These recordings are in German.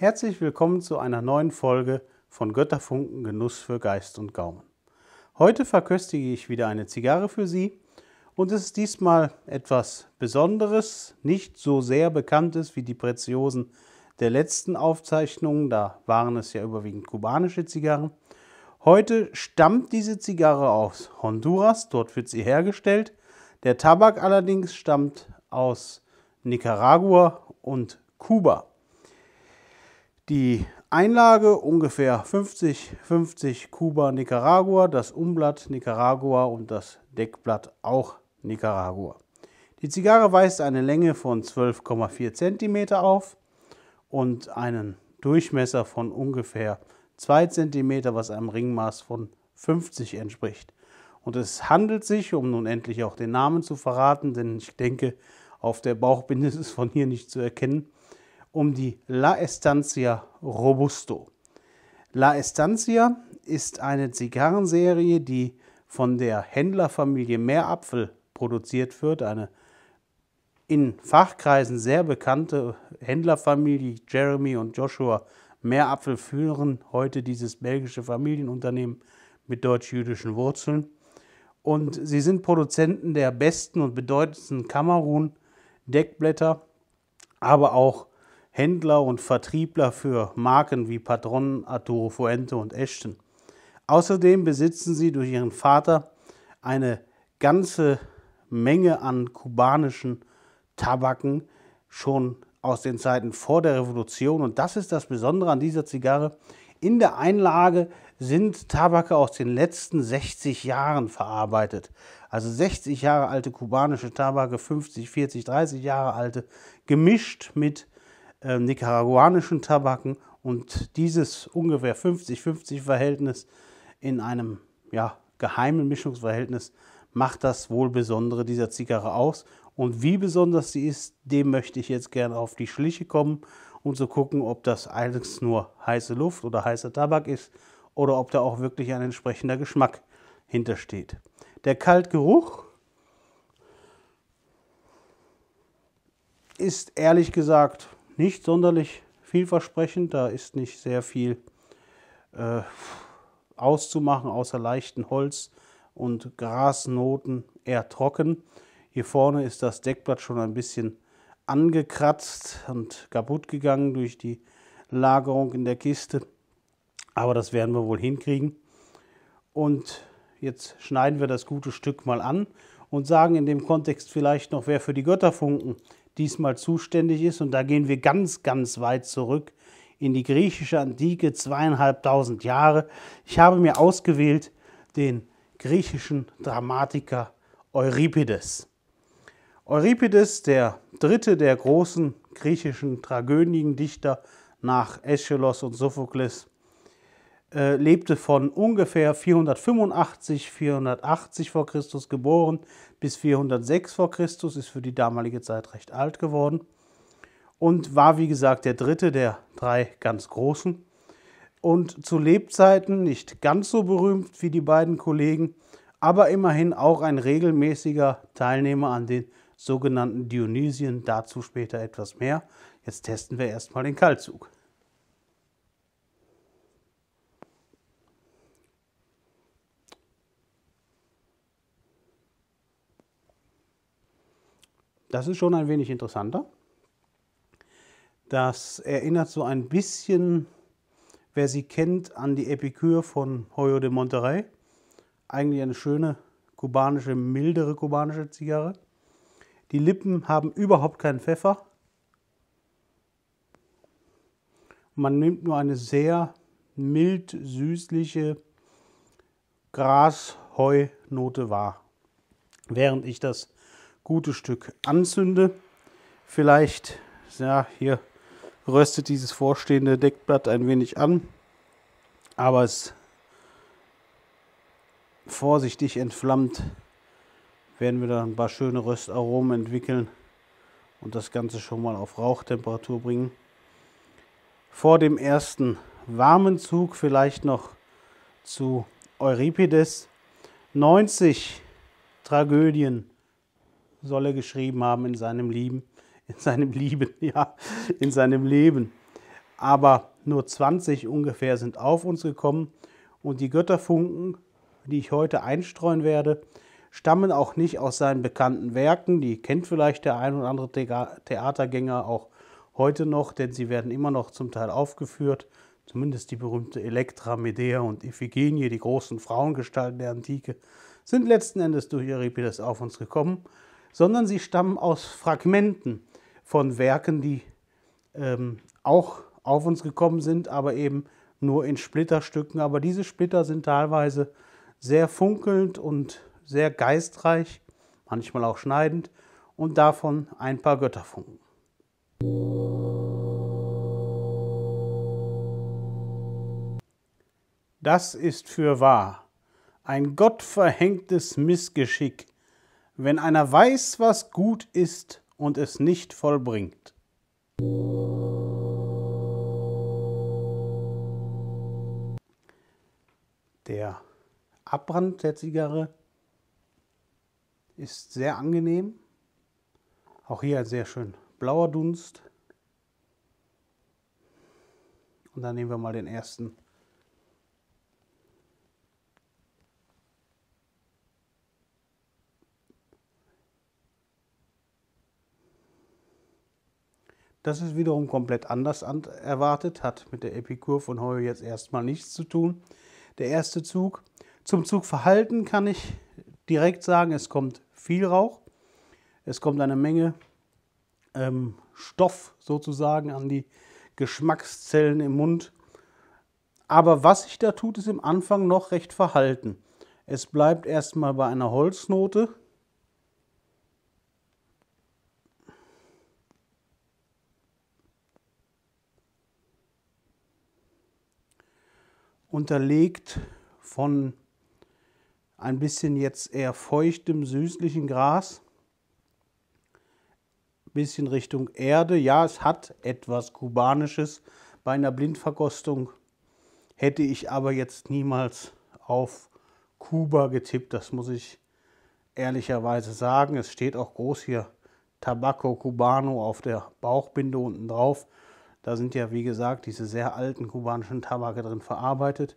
Herzlich willkommen zu einer neuen Folge von Götterfunken Genuss für Geist und Gaumen. Heute verköstige ich wieder eine Zigarre für Sie und es ist diesmal etwas Besonderes, nicht so sehr bekanntes wie die Preziosen der letzten Aufzeichnungen, da waren es ja überwiegend kubanische Zigarren. Heute stammt diese Zigarre aus Honduras, dort wird sie hergestellt. Der Tabak allerdings stammt aus Nicaragua und Kuba die Einlage ungefähr 50, 50 Kuba, Nicaragua, das Umblatt Nicaragua und das Deckblatt auch Nicaragua. Die Zigarre weist eine Länge von 12,4 cm auf und einen Durchmesser von ungefähr 2 cm, was einem Ringmaß von 50 entspricht. Und es handelt sich, um nun endlich auch den Namen zu verraten, denn ich denke, auf der Bauchbinde ist es von hier nicht zu erkennen, um die La Estancia Robusto. La Estancia ist eine Zigarrenserie, die von der Händlerfamilie Meerapfel produziert wird, eine in Fachkreisen sehr bekannte Händlerfamilie Jeremy und Joshua Meerapfel führen heute dieses belgische Familienunternehmen mit deutsch-jüdischen Wurzeln. Und sie sind Produzenten der besten und bedeutendsten Kamerun-Deckblätter, aber auch Händler und Vertriebler für Marken wie Padron, Arturo Fuente und Ashton. Außerdem besitzen sie durch ihren Vater eine ganze Menge an kubanischen Tabaken schon aus den Zeiten vor der Revolution. Und das ist das Besondere an dieser Zigarre. In der Einlage sind Tabake aus den letzten 60 Jahren verarbeitet. Also 60 Jahre alte kubanische Tabake, 50, 40, 30 Jahre alte, gemischt mit äh, nicaraguanischen Tabaken und dieses ungefähr 50-50 Verhältnis in einem ja, geheimen Mischungsverhältnis macht das wohl Besondere dieser Zigarre aus. Und wie besonders sie ist, dem möchte ich jetzt gerne auf die Schliche kommen, um zu gucken, ob das allerdings nur heiße Luft oder heißer Tabak ist oder ob da auch wirklich ein entsprechender Geschmack hintersteht. Der Kaltgeruch ist ehrlich gesagt nicht sonderlich vielversprechend. Da ist nicht sehr viel äh, auszumachen, außer leichten Holz- und Grasnoten, eher trocken. Hier vorne ist das Deckblatt schon ein bisschen angekratzt und kaputt gegangen durch die Lagerung in der Kiste. Aber das werden wir wohl hinkriegen. Und jetzt schneiden wir das gute Stück mal an und sagen in dem Kontext vielleicht noch, wer für die Götterfunken diesmal zuständig ist. Und da gehen wir ganz, ganz weit zurück in die griechische Antike, zweieinhalbtausend Jahre. Ich habe mir ausgewählt den griechischen Dramatiker Euripides. Euripides, der dritte der großen griechischen Tragödiendichter nach Aeschylus und Sophokles, äh, lebte von ungefähr 485, 480 vor Christus geboren bis 406 vor Christus, ist für die damalige Zeit recht alt geworden und war wie gesagt der dritte der drei ganz großen und zu Lebzeiten nicht ganz so berühmt wie die beiden Kollegen, aber immerhin auch ein regelmäßiger Teilnehmer an den sogenannten Dionysien, dazu später etwas mehr. Jetzt testen wir erstmal den Kaltzug. Das ist schon ein wenig interessanter. Das erinnert so ein bisschen, wer sie kennt, an die Epikür von Hoyo de Monterrey. Eigentlich eine schöne kubanische, mildere kubanische Zigarre. Die Lippen haben überhaupt keinen Pfeffer. Man nimmt nur eine sehr mild süßliche Gras-Heu-Note wahr. Während ich das gutes Stück anzünde. Vielleicht, ja, hier röstet dieses vorstehende Deckblatt ein wenig an, aber es vorsichtig entflammt werden wir da ein paar schöne Röstaromen entwickeln und das Ganze schon mal auf Rauchtemperatur bringen. Vor dem ersten warmen Zug vielleicht noch zu Euripides 90 Tragödien soll er geschrieben haben in seinem Leben, in seinem Leben, ja, in seinem Leben. Aber nur 20 ungefähr sind auf uns gekommen und die Götterfunken, die ich heute einstreuen werde, stammen auch nicht aus seinen bekannten Werken. Die kennt vielleicht der ein oder andere Theatergänger auch heute noch, denn sie werden immer noch zum Teil aufgeführt. Zumindest die berühmte Elektra, Medea und Iphigenie, die großen Frauengestalten der Antike, sind letzten Endes durch Euripides auf uns gekommen sondern sie stammen aus Fragmenten von Werken, die ähm, auch auf uns gekommen sind, aber eben nur in Splitterstücken. Aber diese Splitter sind teilweise sehr funkelnd und sehr geistreich, manchmal auch schneidend und davon ein paar Götterfunken. Das ist für wahr ein gottverhängtes Missgeschick, wenn einer weiß, was gut ist und es nicht vollbringt. Der Abbrand der Zigarre ist sehr angenehm. Auch hier ein sehr schön blauer Dunst. Und dann nehmen wir mal den ersten Das ist wiederum komplett anders erwartet, hat mit der Epikur von Heu jetzt erstmal nichts zu tun. Der erste Zug. Zum Zugverhalten kann ich direkt sagen, es kommt viel Rauch. Es kommt eine Menge ähm, Stoff sozusagen an die Geschmackszellen im Mund. Aber was sich da tut, ist im Anfang noch recht verhalten. Es bleibt erstmal bei einer Holznote, unterlegt von ein bisschen jetzt eher feuchtem, süßlichen Gras, bisschen Richtung Erde. Ja, es hat etwas Kubanisches. Bei einer Blindverkostung hätte ich aber jetzt niemals auf Kuba getippt, das muss ich ehrlicherweise sagen. Es steht auch groß hier Tabaco Cubano auf der Bauchbinde unten drauf. Da sind ja, wie gesagt, diese sehr alten kubanischen Tabake drin verarbeitet.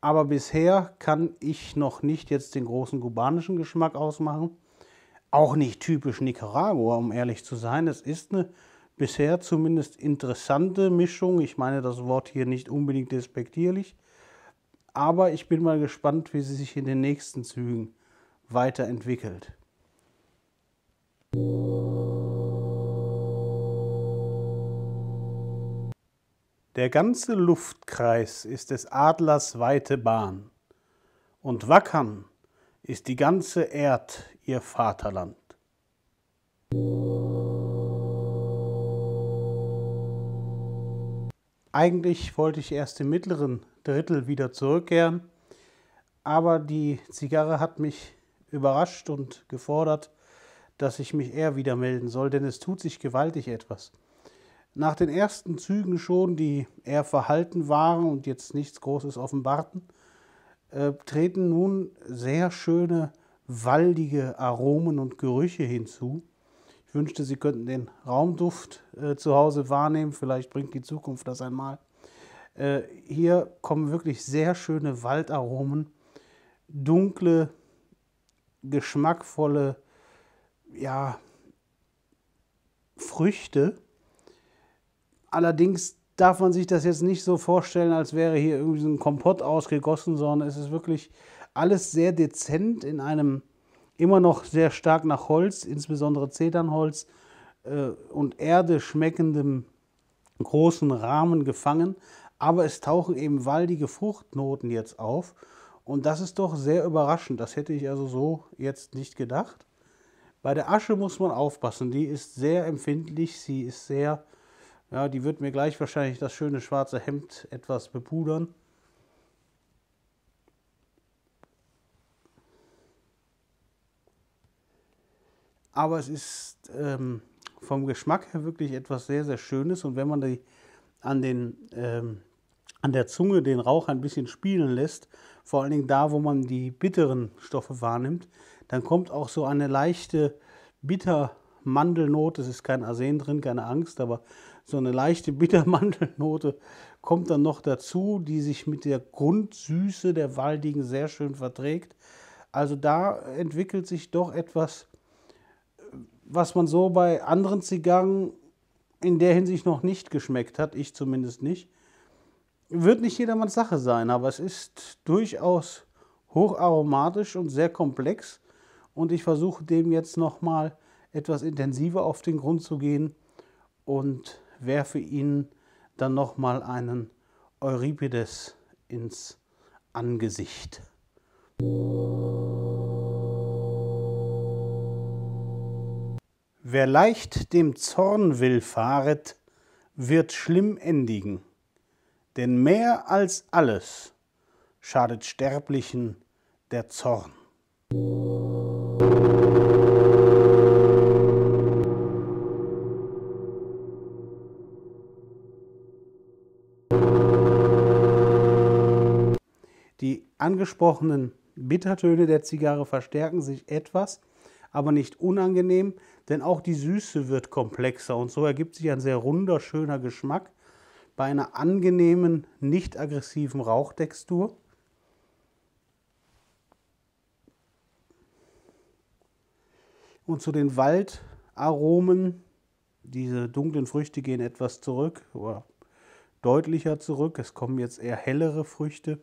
Aber bisher kann ich noch nicht jetzt den großen kubanischen Geschmack ausmachen. Auch nicht typisch Nicaragua, um ehrlich zu sein. Es ist eine bisher zumindest interessante Mischung. Ich meine das Wort hier nicht unbedingt despektierlich. Aber ich bin mal gespannt, wie sie sich in den nächsten Zügen weiterentwickelt. Der ganze Luftkreis ist des Adlers weite Bahn, und Wackern ist die ganze Erd ihr Vaterland. Eigentlich wollte ich erst im mittleren Drittel wieder zurückkehren, aber die Zigarre hat mich überrascht und gefordert, dass ich mich eher wieder melden soll, denn es tut sich gewaltig etwas nach den ersten Zügen schon, die eher verhalten waren und jetzt nichts Großes offenbarten, äh, treten nun sehr schöne, waldige Aromen und Gerüche hinzu. Ich wünschte, Sie könnten den Raumduft äh, zu Hause wahrnehmen. Vielleicht bringt die Zukunft das einmal. Äh, hier kommen wirklich sehr schöne Waldaromen, dunkle, geschmackvolle, ja, Früchte Allerdings darf man sich das jetzt nicht so vorstellen, als wäre hier irgendwie so ein Kompott ausgegossen, sondern es ist wirklich alles sehr dezent in einem immer noch sehr stark nach Holz, insbesondere Zedernholz äh, und Erde schmeckendem großen Rahmen gefangen. Aber es tauchen eben waldige Fruchtnoten jetzt auf. Und das ist doch sehr überraschend. Das hätte ich also so jetzt nicht gedacht. Bei der Asche muss man aufpassen. Die ist sehr empfindlich. Sie ist sehr ja, die wird mir gleich wahrscheinlich das schöne schwarze Hemd etwas bepudern. Aber es ist ähm, vom Geschmack her wirklich etwas sehr, sehr Schönes. Und wenn man die an, den, ähm, an der Zunge den Rauch ein bisschen spielen lässt, vor allen Dingen da, wo man die bitteren Stoffe wahrnimmt, dann kommt auch so eine leichte bitter Mandelnote. Es ist kein Arsen drin, keine Angst, aber so eine leichte Bittermandelnote kommt dann noch dazu, die sich mit der Grundsüße der Waldigen sehr schön verträgt. Also da entwickelt sich doch etwas, was man so bei anderen Zigarren in der Hinsicht noch nicht geschmeckt hat, ich zumindest nicht. Wird nicht jedermanns Sache sein, aber es ist durchaus hocharomatisch und sehr komplex und ich versuche dem jetzt nochmal etwas intensiver auf den Grund zu gehen und werfe ihnen dann nochmal einen Euripides ins Angesicht. Wer leicht dem Zorn willfahret, wird schlimm endigen, denn mehr als alles schadet Sterblichen der Zorn. Die angesprochenen Bittertöne der Zigarre verstärken sich etwas, aber nicht unangenehm, denn auch die Süße wird komplexer und so ergibt sich ein sehr runder, schöner Geschmack bei einer angenehmen, nicht aggressiven Rauchtextur. Und zu den Waldaromen, diese dunklen Früchte gehen etwas zurück oder deutlicher zurück. Es kommen jetzt eher hellere Früchte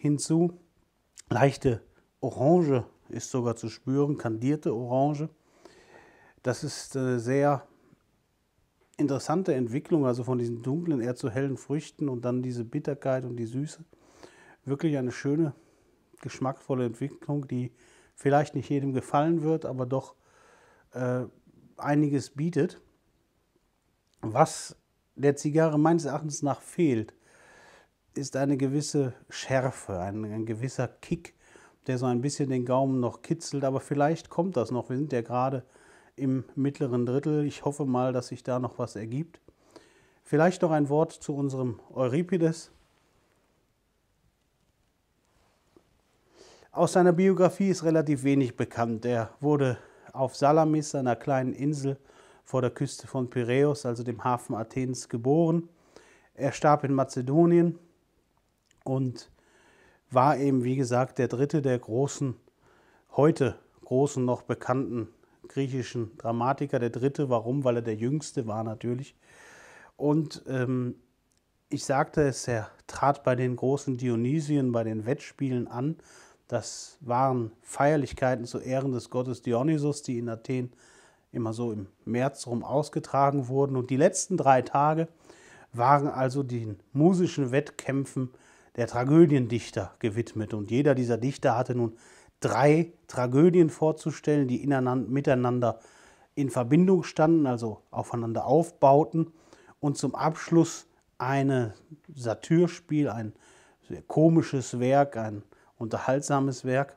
hinzu. Leichte Orange ist sogar zu spüren, kandierte Orange. Das ist eine äh, sehr interessante Entwicklung, also von diesen dunklen, eher zu hellen Früchten und dann diese Bitterkeit und die Süße. Wirklich eine schöne, geschmackvolle Entwicklung, die vielleicht nicht jedem gefallen wird, aber doch äh, einiges bietet, was der Zigarre meines Erachtens nach fehlt ist eine gewisse Schärfe, ein, ein gewisser Kick, der so ein bisschen den Gaumen noch kitzelt. Aber vielleicht kommt das noch. Wir sind ja gerade im mittleren Drittel. Ich hoffe mal, dass sich da noch was ergibt. Vielleicht noch ein Wort zu unserem Euripides. Aus seiner Biografie ist relativ wenig bekannt. Er wurde auf Salamis, einer kleinen Insel vor der Küste von Piräus, also dem Hafen Athens, geboren. Er starb in Mazedonien und war eben, wie gesagt, der dritte der großen, heute großen noch bekannten griechischen Dramatiker. Der dritte, warum? Weil er der jüngste war natürlich. Und ähm, ich sagte es, er trat bei den großen Dionysien, bei den Wettspielen an. Das waren Feierlichkeiten zu Ehren des Gottes Dionysos, die in Athen immer so im März rum ausgetragen wurden. Und die letzten drei Tage waren also den musischen Wettkämpfen der Tragödiendichter gewidmet. Und jeder dieser Dichter hatte nun drei Tragödien vorzustellen, die miteinander in Verbindung standen, also aufeinander aufbauten. Und zum Abschluss ein Satyrspiel, ein sehr komisches Werk, ein unterhaltsames Werk.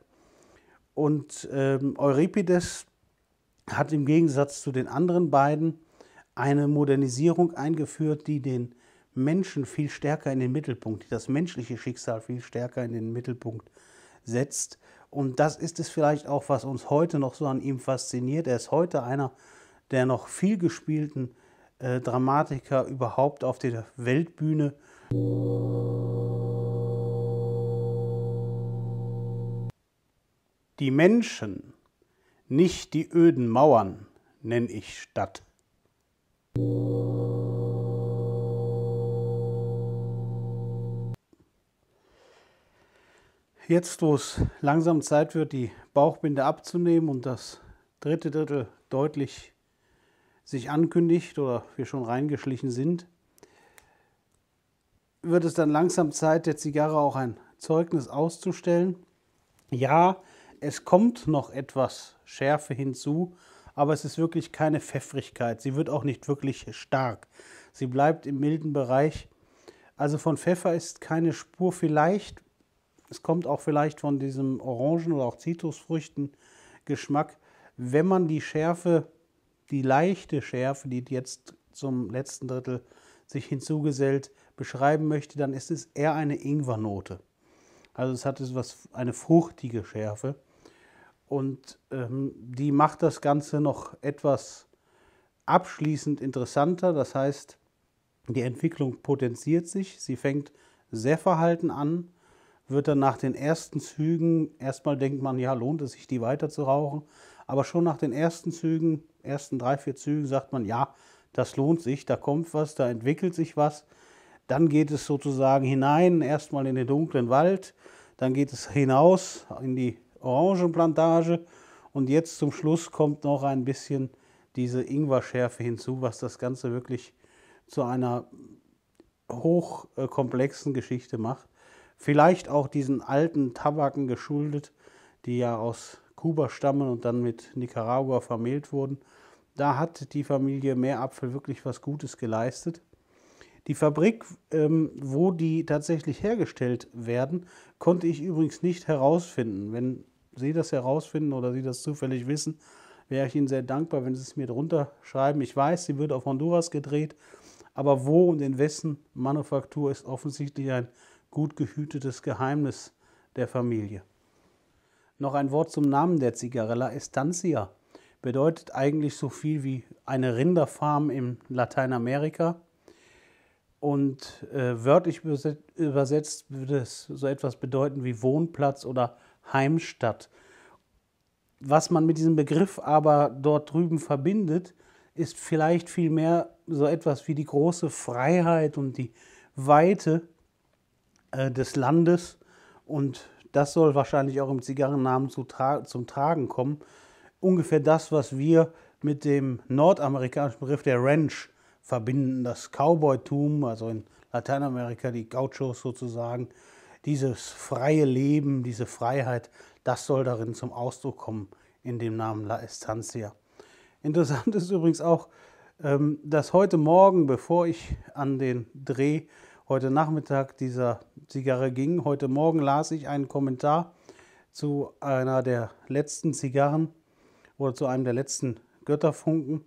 Und ähm, Euripides hat im Gegensatz zu den anderen beiden eine Modernisierung eingeführt, die den Menschen viel stärker in den Mittelpunkt, die das menschliche Schicksal viel stärker in den Mittelpunkt setzt. Und das ist es vielleicht auch, was uns heute noch so an ihm fasziniert. Er ist heute einer der noch viel gespielten äh, Dramatiker überhaupt auf der Weltbühne. Die Menschen, nicht die öden Mauern, nenne ich Stadt. Jetzt, wo es langsam Zeit wird, die Bauchbinde abzunehmen und das dritte Drittel deutlich sich ankündigt oder wir schon reingeschlichen sind, wird es dann langsam Zeit, der Zigarre auch ein Zeugnis auszustellen. Ja, es kommt noch etwas Schärfe hinzu, aber es ist wirklich keine Pfeffrigkeit. Sie wird auch nicht wirklich stark. Sie bleibt im milden Bereich. Also von Pfeffer ist keine Spur. Vielleicht es kommt auch vielleicht von diesem Orangen- oder auch Zitrusfrüchten-Geschmack. Wenn man die Schärfe, die leichte Schärfe, die jetzt zum letzten Drittel sich hinzugesellt, beschreiben möchte, dann ist es eher eine Ingwernote. Also es hat etwas, eine fruchtige Schärfe. Und ähm, die macht das Ganze noch etwas abschließend interessanter. Das heißt, die Entwicklung potenziert sich, sie fängt sehr verhalten an, wird dann nach den ersten Zügen, erstmal denkt man, ja, lohnt es sich, die weiter zu rauchen. Aber schon nach den ersten Zügen, ersten drei, vier Zügen, sagt man, ja, das lohnt sich, da kommt was, da entwickelt sich was. Dann geht es sozusagen hinein, erstmal in den dunklen Wald, dann geht es hinaus in die Orangenplantage und jetzt zum Schluss kommt noch ein bisschen diese Ingwer-Schärfe hinzu, was das Ganze wirklich zu einer hochkomplexen Geschichte macht. Vielleicht auch diesen alten Tabaken geschuldet, die ja aus Kuba stammen und dann mit Nicaragua vermählt wurden. Da hat die Familie Meerapfel wirklich was Gutes geleistet. Die Fabrik, ähm, wo die tatsächlich hergestellt werden, konnte ich übrigens nicht herausfinden. Wenn Sie das herausfinden oder Sie das zufällig wissen, wäre ich Ihnen sehr dankbar, wenn Sie es mir drunter schreiben. Ich weiß, sie wird auf Honduras gedreht, aber wo und in wessen Manufaktur ist offensichtlich ein gut gehütetes Geheimnis der Familie. Noch ein Wort zum Namen der Zigarella. Estancia bedeutet eigentlich so viel wie eine Rinderfarm in Lateinamerika. Und äh, wörtlich übersetzt würde es so etwas bedeuten wie Wohnplatz oder Heimstatt. Was man mit diesem Begriff aber dort drüben verbindet, ist vielleicht vielmehr so etwas wie die große Freiheit und die Weite, äh, des Landes. Und das soll wahrscheinlich auch im Zigarrennamen zu tra zum Tragen kommen. Ungefähr das, was wir mit dem nordamerikanischen Begriff der Ranch verbinden, das Cowboytum, also in Lateinamerika die Gauchos sozusagen, dieses freie Leben, diese Freiheit, das soll darin zum Ausdruck kommen in dem Namen La Estancia. Interessant ist übrigens auch, ähm, dass heute Morgen, bevor ich an den Dreh heute Nachmittag dieser Zigarre ging. Heute Morgen las ich einen Kommentar zu einer der letzten Zigarren oder zu einem der letzten Götterfunken,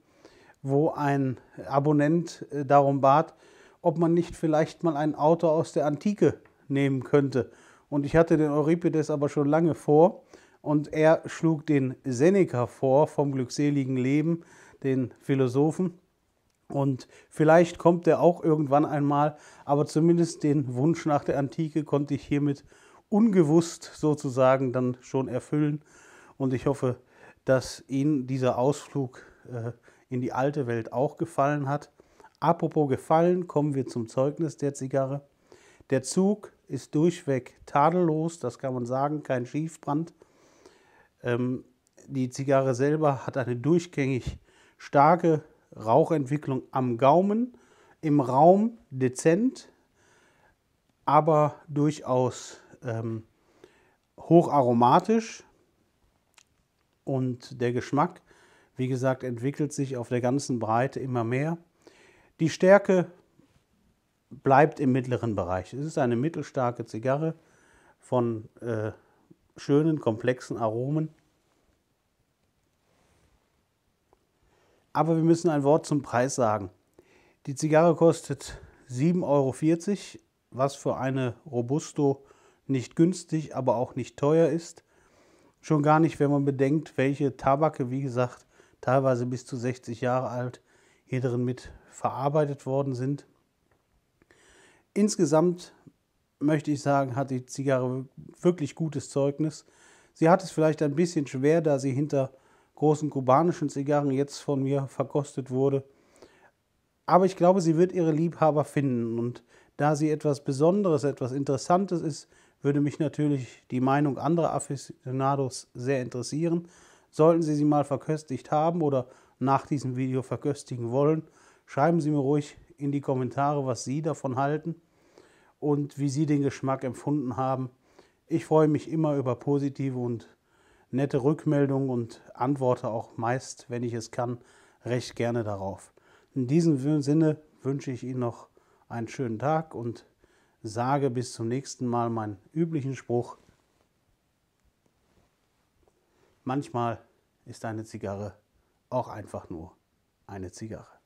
wo ein Abonnent äh, darum bat, ob man nicht vielleicht mal einen Autor aus der Antike nehmen könnte. Und ich hatte den Euripides aber schon lange vor und er schlug den Seneca vor vom glückseligen Leben, den Philosophen. Und vielleicht kommt der auch irgendwann einmal, aber zumindest den Wunsch nach der Antike konnte ich hiermit ungewusst sozusagen dann schon erfüllen. Und ich hoffe, dass Ihnen dieser Ausflug äh, in die alte Welt auch gefallen hat. Apropos gefallen, kommen wir zum Zeugnis der Zigarre. Der Zug ist durchweg tadellos, das kann man sagen, kein Schiefbrand. Ähm, die Zigarre selber hat eine durchgängig starke Rauchentwicklung am Gaumen, im Raum dezent, aber durchaus ähm, hocharomatisch. Und der Geschmack, wie gesagt, entwickelt sich auf der ganzen Breite immer mehr. Die Stärke bleibt im mittleren Bereich. Es ist eine mittelstarke Zigarre von äh, schönen, komplexen Aromen. Aber wir müssen ein Wort zum Preis sagen. Die Zigarre kostet 7,40 Euro, was für eine Robusto nicht günstig, aber auch nicht teuer ist. Schon gar nicht, wenn man bedenkt, welche Tabake, wie gesagt, teilweise bis zu 60 Jahre alt, hier drin mit verarbeitet worden sind. Insgesamt möchte ich sagen, hat die Zigarre wirklich gutes Zeugnis. Sie hat es vielleicht ein bisschen schwer, da sie hinter großen kubanischen Zigarren jetzt von mir verkostet wurde. Aber ich glaube, sie wird ihre Liebhaber finden. Und da sie etwas Besonderes, etwas Interessantes ist, würde mich natürlich die Meinung anderer Aficionados sehr interessieren. Sollten Sie sie mal verköstigt haben oder nach diesem Video verköstigen wollen, schreiben Sie mir ruhig in die Kommentare, was Sie davon halten und wie Sie den Geschmack empfunden haben. Ich freue mich immer über positive und nette Rückmeldungen und antworte auch meist, wenn ich es kann, recht gerne darauf. In diesem Sinne wünsche ich Ihnen noch einen schönen Tag und sage bis zum nächsten Mal meinen üblichen Spruch. Manchmal ist eine Zigarre auch einfach nur eine Zigarre.